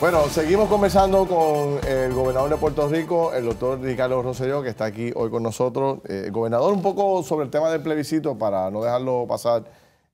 Bueno, seguimos conversando con el gobernador de Puerto Rico, el doctor Ricardo Rosselló, que está aquí hoy con nosotros. Eh, gobernador, un poco sobre el tema del plebiscito, para no dejarlo pasar,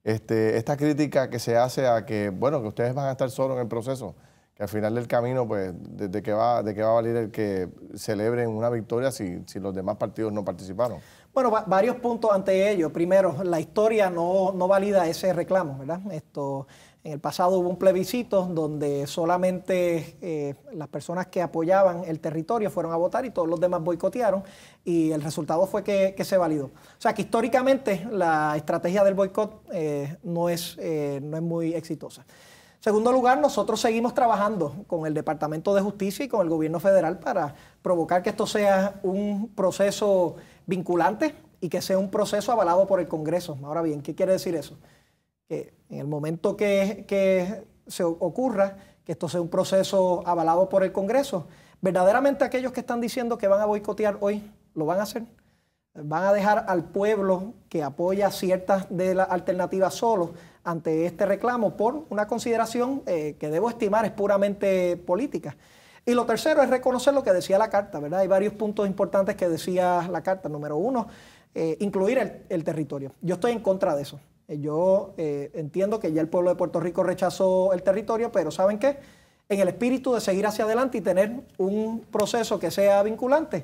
este, esta crítica que se hace a que, bueno, que ustedes van a estar solos en el proceso, que al final del camino, pues, ¿de, qué va, de va a valer el que celebren una victoria si, si los demás partidos no participaron? Bueno, varios puntos ante ello. Primero, la historia no, valida ese reclamo, ¿verdad? Esto, en el pasado hubo un plebiscito donde solamente eh, las personas que apoyaban el territorio fueron a votar y todos los demás boicotearon y el resultado fue que, se validó. O sea que históricamente la estrategia del boicot eh, no, es, eh, no es muy exitosa. Segundo lugar, nosotros seguimos trabajando con el Departamento de Justicia y con el gobierno federal para provocar que esto sea un proceso vinculante y que sea un proceso avalado por el Congreso. Ahora bien, ¿qué quiere decir eso? Que en el momento que, se ocurra que esto sea un proceso avalado por el Congreso, verdaderamente aquellos que están diciendo que van a boicotear hoy, ¿lo van a hacer? ¿Van a dejar al pueblo que apoya ciertas de las alternativas solo ante este reclamo por una consideración eh, que debo estimar es puramente política? Y lo tercero es reconocer lo que decía la carta, ¿verdad? Hay varios puntos importantes que decía la carta. Número uno, eh, incluir el, territorio. Yo estoy en contra de eso. Eh, yo eh, entiendo que ya el pueblo de Puerto Rico rechazó el territorio, pero ¿saben qué? En el espíritu de seguir hacia adelante y tener un proceso que sea vinculante,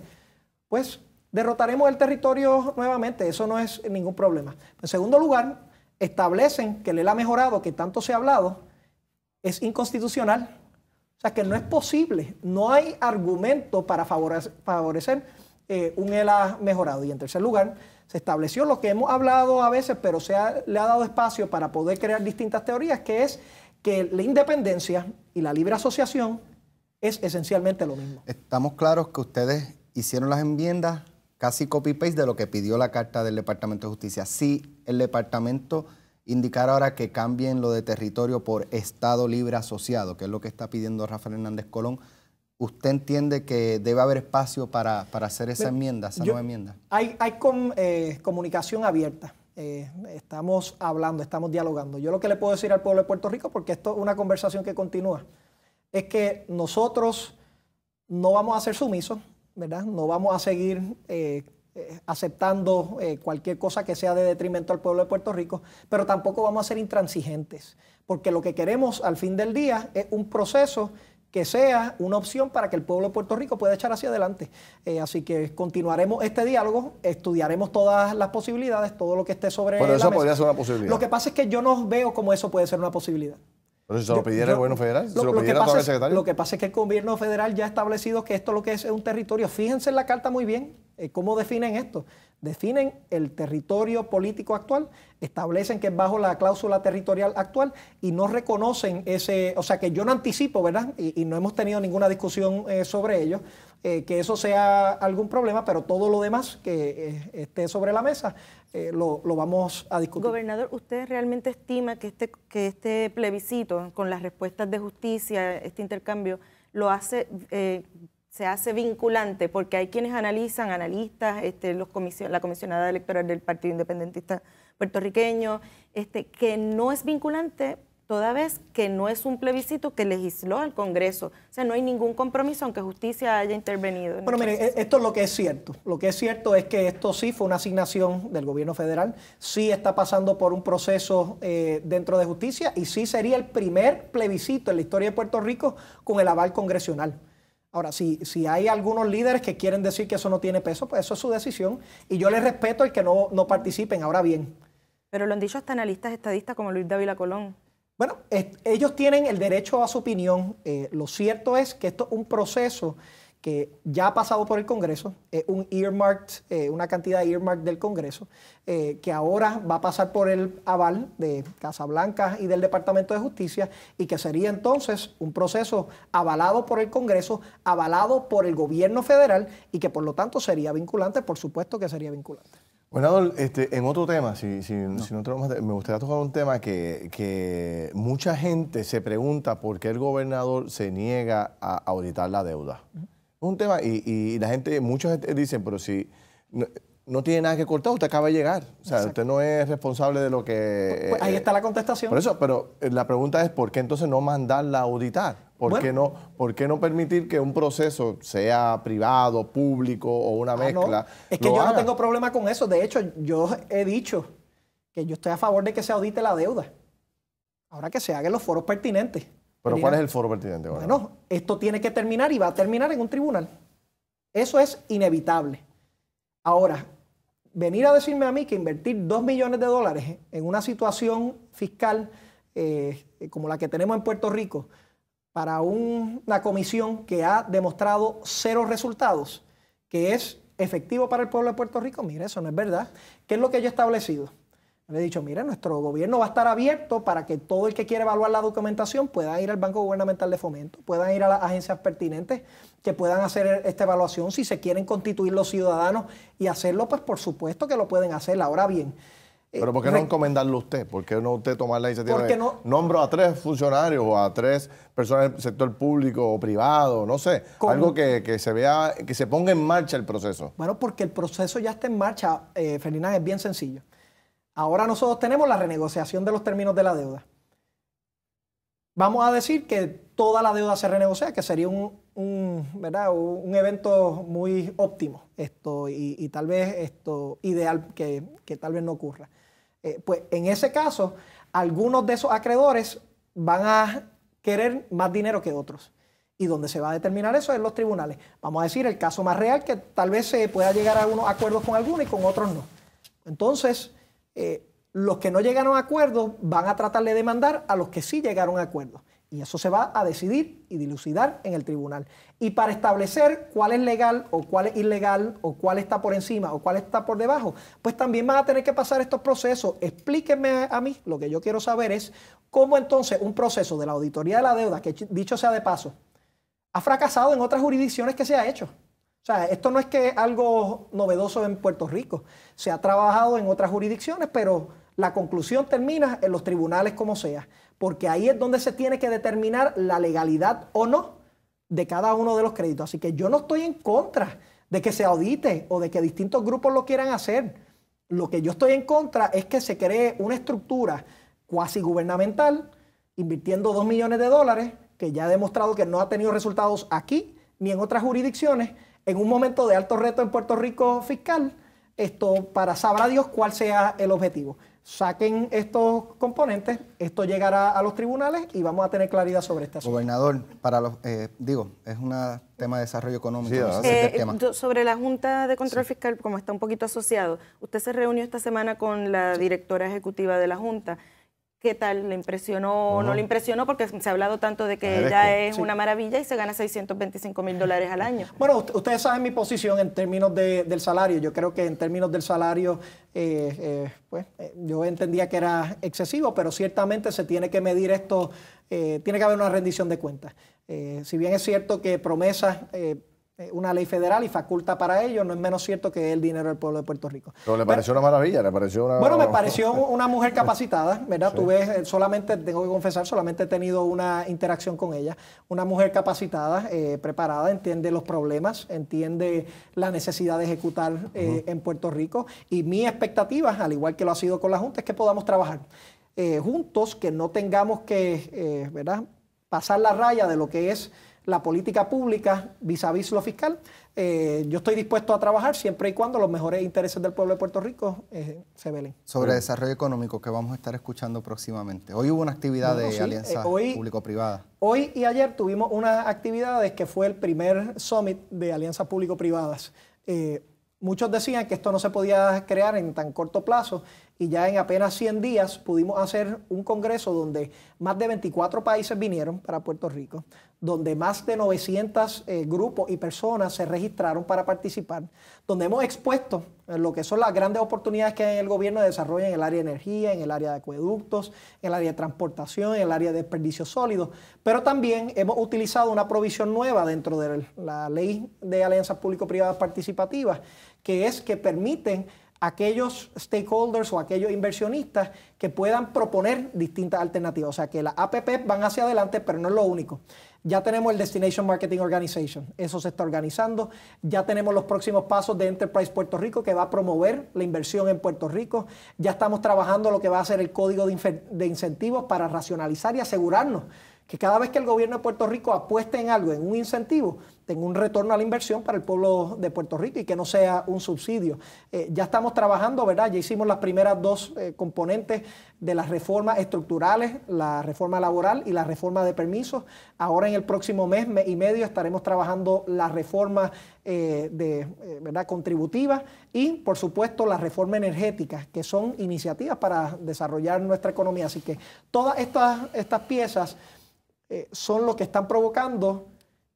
pues derrotaremos el territorio nuevamente. Eso no es ningún problema. En segundo lugar, establecen que el ha mejorado, que tanto se ha hablado, es inconstitucional o sea que no es posible, no hay argumento para favorecer, eh, un ELA mejorado. Y en tercer lugar, se estableció lo que hemos hablado a veces, pero se le ha dado espacio para poder crear distintas teorías, que es que la independencia y la libre asociación es esencialmente lo mismo. Estamos claros que ustedes hicieron las enmiendas casi copy-paste de lo que pidió la carta del Departamento de Justicia. Si el Departamento indicar ahora que cambien lo de territorio por Estado Libre Asociado, que es lo que está pidiendo Rafael Hernández Colón. ¿Usted entiende que debe haber espacio para, hacer esa enmienda, esa nueva enmienda? Hay, eh, comunicación abierta. Eh, estamos hablando, estamos dialogando. Yo lo que le puedo decir al pueblo de Puerto Rico, porque esto es una conversación que continúa, es que nosotros no vamos a ser sumisos, ¿verdad? No vamos a seguir eh, eh, aceptando eh, cualquier cosa que sea de detrimento al pueblo de Puerto Rico, pero tampoco vamos a ser intransigentes, porque lo que queremos al fin del día es un proceso que sea una opción para que el pueblo de Puerto Rico pueda echar hacia adelante. Eh, así que continuaremos este diálogo, estudiaremos todas las posibilidades, todo lo que esté sobre Pero eso podría ser una posibilidad. Lo que pasa es que yo no veo como eso puede ser una posibilidad. Pero si se lo pidiera el gobierno federal, lo, que pasa es que el gobierno federal ya ha establecido que esto lo que es un territorio. Fíjense en la carta muy bien. Eh, ¿Cómo definen esto? Definen el territorio político actual, establecen que es bajo la cláusula territorial actual y no reconocen ese, o sea que yo no anticipo, ¿verdad? Y, no hemos tenido ninguna discusión eh, sobre ello, eh, que eso sea algún problema, pero todo lo demás que esté sobre la mesa lo, vamos a discutir. Gobernador, ¿usted realmente estima que este, que este plebiscito, con las respuestas de justicia, este intercambio, lo hace se hace vinculante, porque hay quienes analizan, analistas, este, los la comisionada electoral del Partido Independentista puertorriqueño, este, que no es vinculante toda vez que no es un plebiscito que legisló al Congreso. O sea, no hay ningún compromiso aunque justicia haya intervenido. Bueno, mire, esto es lo que es cierto. Lo que es cierto es que esto sí fue una asignación del gobierno federal, sí está pasando por un proceso eh, dentro de justicia y sí sería el primer plebiscito en la historia de Puerto Rico con el aval congresional. Ahora, si, si hay algunos líderes que quieren decir que eso no tiene peso, pues eso es su decisión. Y yo les respeto el que no, participen. Ahora bien. Pero lo han dicho hasta analistas estadistas como Luis Dávila Colón. Bueno, ellos tienen el derecho a su opinión. Eh, lo cierto es que esto es un proceso que ya ha pasado por el Congreso, un earmarked, eh, una cantidad de earmark del Congreso, eh, que ahora va a pasar por el aval de Casablanca y del Departamento de Justicia, y que sería entonces un proceso avalado por el Congreso, avalado por el gobierno federal, y que por lo tanto sería vinculante, por supuesto que sería vinculante. Bueno, este, en otro tema, si, me gustaría tocar un tema que, mucha gente se pregunta por qué el gobernador se niega a auditar la deuda. Es un tema, y, la gente, muchos dicen, pero si no, tiene nada que cortar, usted acaba de llegar. O sea, usted no es responsable de lo que... Pues, pues, ahí eh, está la contestación. Por eso, pero eh, la pregunta es, ¿por qué entonces no mandarla a auditar? ¿Por, qué no, ¿Por qué no permitir que un proceso, sea privado, público o una ah, mezcla? Es que yo no tengo problema con eso. De hecho, yo he dicho que yo estoy a favor de que se audite la deuda. Ahora que se hagan los foros pertinentes. ¿Pero cuál es el foro pertinente? Bueno, no, esto tiene que terminar y va a terminar en un tribunal. Eso es inevitable. Ahora, venir a decirme a mí que invertir 2 millones de dólares en una situación fiscal eh, eh, como la que tenemos en Puerto Rico para una comisión que ha demostrado cero resultados, que es efectivo para el pueblo de Puerto Rico, mire, eso no es verdad. ¿Qué es lo que yo he establecido? Le he dicho, mira, nuestro gobierno va a estar abierto para que todo el que quiera evaluar la documentación pueda ir al Banco Gubernamental de Fomento, puedan ir a las agencias pertinentes que puedan hacer esta evaluación. Si se quieren constituir los ciudadanos y hacerlo, pues por supuesto que lo pueden hacer. Ahora bien, eh, pero ¿por qué no encomendarlo usted? ¿Por qué no usted tomar la iniciativa? no, nombro a tres funcionarios o a tres personas del sector público o privado, no sé. algo que, que, se vea, que se ponga en marcha el proceso. Bueno, porque el proceso ya está en marcha, eh, Ferdinand, es bien sencillo. Ahora nosotros tenemos la renegociación de los términos de la deuda. Vamos a decir que toda la deuda se renegocia, que sería un, evento muy óptimo esto, y, tal vez esto ideal que, tal vez no ocurra. Eh, pues en ese caso, algunos de esos acreedores van a querer más dinero que otros. Y donde se va a determinar eso es los tribunales. Vamos a decir el caso más real, que tal vez se pueda llegar a unos acuerdos con algunos y con otros no. Entonces, eh, los que no llegaron a acuerdos van a tratar de demandar a los que sí llegaron a acuerdos. Y eso se va a decidir y dilucidar en el tribunal. Y para establecer cuál es legal o cuál es ilegal o cuál está por encima o cuál está por debajo, pues también van a tener que pasar estos procesos. Explíquenme a mí, lo que yo quiero saber es cómo entonces un proceso de la auditoría de la deuda, que dicho sea de paso, ha fracasado en otras jurisdicciones que se ha hecho. O sea, esto no es que algo novedoso en Puerto Rico. Se ha trabajado en otras jurisdicciones, pero la conclusión termina en los tribunales como sea, porque ahí es donde se tiene que determinar la legalidad o no de cada uno de los créditos. Así que yo no estoy en contra de que se audite o de que distintos grupos lo quieran hacer. Lo que yo estoy en contra es que se cree una estructura cuasi gubernamental invirtiendo 2 millones de dólares, que ya ha demostrado que no ha tenido resultados aquí ni en otras jurisdicciones, en un momento de alto reto en Puerto Rico fiscal, esto para sabrá Dios cuál sea el objetivo. Saquen estos componentes, esto llegará a los tribunales y vamos a tener claridad sobre esta situación. Gobernador, para los, eh, digo, es un tema de desarrollo económico. Ah. Eh, sobre la Junta de Control Fiscal, como está un poquito asociado, usted se reunió esta semana con la directora ejecutiva de la Junta qué tal, le impresionó o no le impresionó, porque se ha hablado tanto de que ella es una maravilla y se gana 625 mil dólares al año. Bueno, ustedes saben mi posición en términos del salario. Yo creo que en términos del salario, eh, eh, pues eh, yo entendía que era excesivo, pero ciertamente se tiene que medir esto, tiene que haber una rendición de cuentas. si bien es cierto que promesas eh, una ley federal y faculta para ello, no es menos cierto que el dinero del pueblo de Puerto Rico. Pero le pareció una maravilla, le pareció una... Bueno, me pareció una mujer capacitada, ¿verdad? Tú ves, eh, solamente, tengo que confesar, solamente he tenido una interacción con ella, una mujer capacitada, eh, preparada, entiende los problemas, entiende la necesidad de ejecutar en Puerto Rico y mi expectativa, al igual que lo ha sido con la Junta, es que podamos trabajar juntos, que no tengamos que, ¿verdad? Pasar la raya de lo que es la política pública vis a vis lo fiscal. Eh, yo estoy dispuesto a trabajar siempre y cuando los mejores intereses del pueblo de Puerto Rico eh, se velen. Sobre desarrollo económico que vamos a estar escuchando próximamente. Hoy hubo una actividad de alianza eh, público-privada. Hoy y ayer tuvimos unas actividades que fue el primer summit de alianzas público-privadas. muchos decían que esto no se podía crear en tan corto plazo y ya en apenas 100 días pudimos hacer un congreso donde más de 24 países vinieron para Puerto Rico, donde más de 900 eh, grupos y personas se registraron para participar, donde hemos expuesto eh, lo que son las grandes oportunidades que hay el gobierno de desarrollo en el área de energía, en el área de acueductos, en el área de transportación, en el área de desperdicios sólidos, pero también hemos utilizado una provisión nueva dentro de la ley de alianzas público-privadas participativas, que es que permiten aquellos stakeholders o aquellos inversionistas que puedan proponer distintas alternativas. O sea, que las APP van hacia adelante, pero no es lo único. Ya tenemos el Destination Marketing Organization, eso se está organizando. Ya tenemos los próximos pasos de Enterprise Puerto Rico, que va a promover la inversión en Puerto Rico. Ya estamos trabajando lo que va a ser el código de, incentivos para racionalizar y asegurarnos que cada vez que el gobierno de Puerto Rico apueste en algo, en un incentivo, tenga un retorno a la inversión para el pueblo de Puerto Rico y que no sea un subsidio. Eh, ya estamos trabajando, ¿verdad? Ya hicimos las primeras dos eh, componentes de las reformas estructurales, la reforma laboral y la reforma de permisos. Ahora en el próximo mes, y medio estaremos trabajando la reforma eh, contributiva y, por supuesto, la reforma energética, que son iniciativas para desarrollar nuestra economía. Así que todas estas piezas eh, son los que están provocando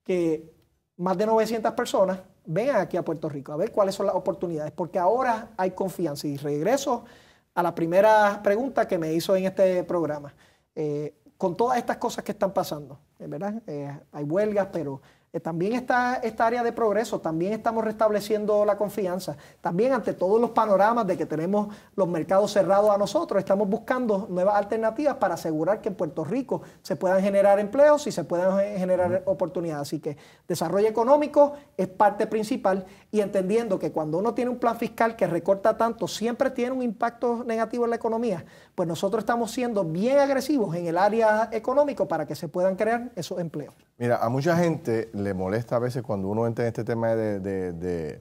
que más de 900 personas vengan aquí a Puerto Rico a ver cuáles son las oportunidades, porque ahora hay confianza. Y regreso a la primera pregunta que me hizo en este programa. Eh, con todas estas cosas que están pasando, eh, ¿verdad? hay huelgas, pero eh, también está esta área de progreso, también estamos restableciendo la confianza, también ante todos los panoramas de que tenemos los mercados cerrados a nosotros, estamos buscando nuevas alternativas para asegurar que en Puerto Rico se puedan generar empleos y se puedan eh, generar oportunidades. Así que desarrollo económico es parte principal y entendiendo que cuando uno tiene un plan fiscal que recorta tanto, siempre tiene un impacto negativo en la economía, pues nosotros estamos siendo bien agresivos en el área económico para que se puedan crear esos empleos. Mira, a mucha gente le molesta a veces cuando uno entra en este tema de,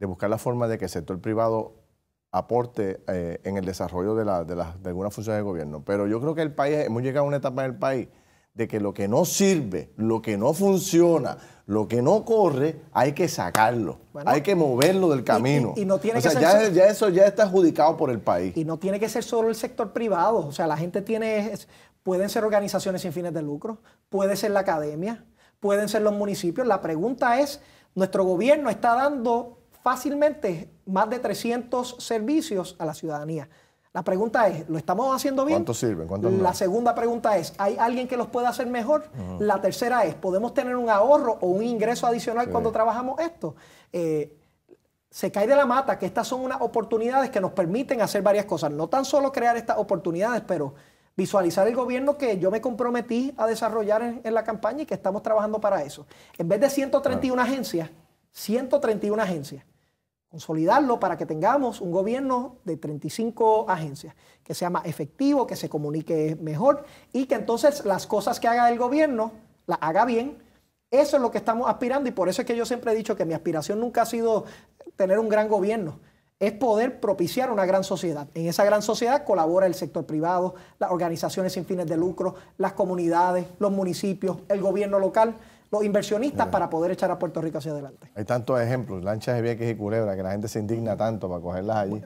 buscar la forma de que el sector privado aporte eh, en el desarrollo de, de, de algunas funciones del gobierno. Pero yo creo que el país, hemos llegado a una etapa en el país de que lo que no sirve, lo que no funciona, lo que no corre, hay que sacarlo. hay que moverlo del camino. Y, no tiene o que sea, ya, ya, eso ya está adjudicado por el país. Y no tiene que ser solo el sector privado. O sea, la gente tiene. Pueden ser organizaciones sin fines de lucro, puede ser la academia, pueden ser los municipios. La pregunta es, nuestro gobierno está dando fácilmente más de 300 servicios a la ciudadanía. La pregunta es, ¿lo estamos haciendo bien? ¿Cuánto sirven? La segunda pregunta es, ¿hay alguien que los pueda hacer mejor? La tercera es, ¿podemos tener un ahorro o un ingreso adicional cuando trabajamos esto? Eh, se cae de la mata que estas son unas oportunidades que nos permiten hacer varias cosas. No tan solo crear estas oportunidades, pero Visualizar el gobierno que yo me comprometí a desarrollar en, la campaña y que estamos trabajando para eso. En vez de 131 agencias, 131 agencias. Consolidarlo para que tengamos un gobierno de 35 agencias, que sea más efectivo, que se comunique mejor y que entonces las cosas que haga el gobierno las haga bien. Eso es lo que estamos aspirando y por eso es que yo siempre he dicho que mi aspiración nunca ha sido tener un gran gobierno es poder propiciar una gran sociedad. En esa gran sociedad colabora el sector privado, las organizaciones sin fines de lucro, las comunidades, los municipios, el gobierno local, los inversionistas para poder echar a Puerto Rico hacia adelante. Hay tantos ejemplos, lanchas de Vieques y Culebra, que la gente se indigna tanto para cogerlas allí.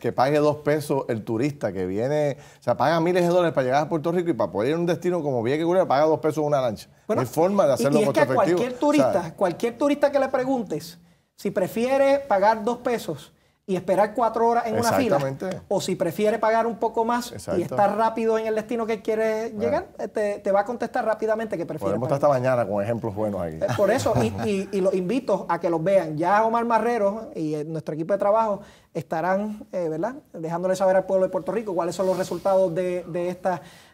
que, pague, dos pesos el turista que viene, o sea, paga miles de dólares para llegar a Puerto Rico y para poder ir a un destino como Vieques y Culebra, paga dos pesos una lancha. hay forma de hacerlo y, que turista, cualquier turista que le preguntes si prefiere pagar dos pesos y esperar cuatro horas en una fila. O si prefiere pagar un poco más y estar rápido en el destino que quiere llegar, eh, te, va a contestar rápidamente que prefiere. Podemos estar hasta mañana con ejemplos buenos ahí. Eh, por eso, y, los invito a que los vean. Ya Omar Marrero y eh, nuestro equipo de trabajo estarán, ¿verdad?, dejándole saber al pueblo de Puerto Rico cuáles son los resultados de, de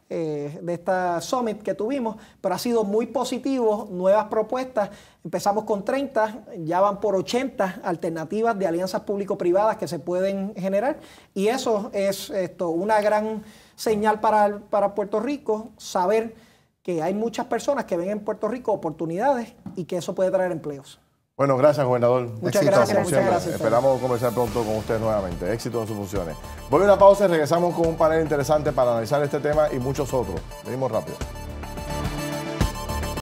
eh, de esta summit que tuvimos, pero ha sido muy positivo, nuevas propuestas. Empezamos con 30, ya van por 80 alternativas de alianzas público-privadas que se pueden generar y eso es esto, una gran señal para Puerto Rico, saber que hay muchas personas que ven en Puerto Rico oportunidades y que eso puede traer empleos. Bueno, gracias, gobernador. Muchas gracias, muchas Esperamos conversar pronto con usted nuevamente. Éxito en sus funciones. Voy a una pausa y regresamos con un panel interesante para analizar este tema y muchos otros. Venimos rápido.